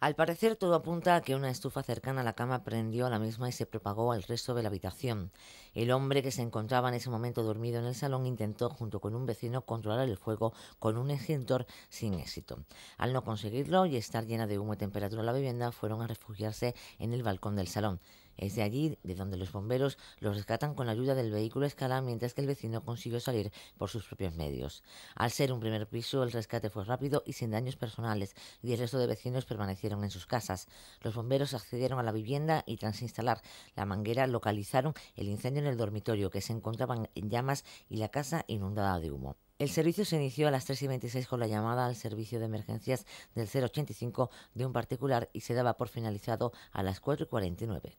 Al parecer, todo apunta a que una estufa cercana a la cama prendió a la misma y se propagó al resto de la habitación. El hombre que se encontraba en ese momento dormido en el salón intentó, junto con un vecino, controlar el fuego con un extintor sin éxito. Al no conseguirlo y estar llena de humo y temperatura la vivienda, fueron a refugiarse en el balcón del salón. Es de allí de donde los bomberos los rescatan con la ayuda del vehículo escala mientras que el vecino consiguió salir por sus propios medios. Al ser un primer piso, el rescate fue rápido y sin daños personales y el resto de vecinos permanecieron en sus casas. Los bomberos accedieron a la vivienda y tras instalar la manguera localizaron el incendio en el dormitorio que se encontraban en llamas y la casa inundada de humo. El servicio se inició a las 3 y 26 con la llamada al servicio de emergencias del 085 de un particular y se daba por finalizado a las 4 y 49.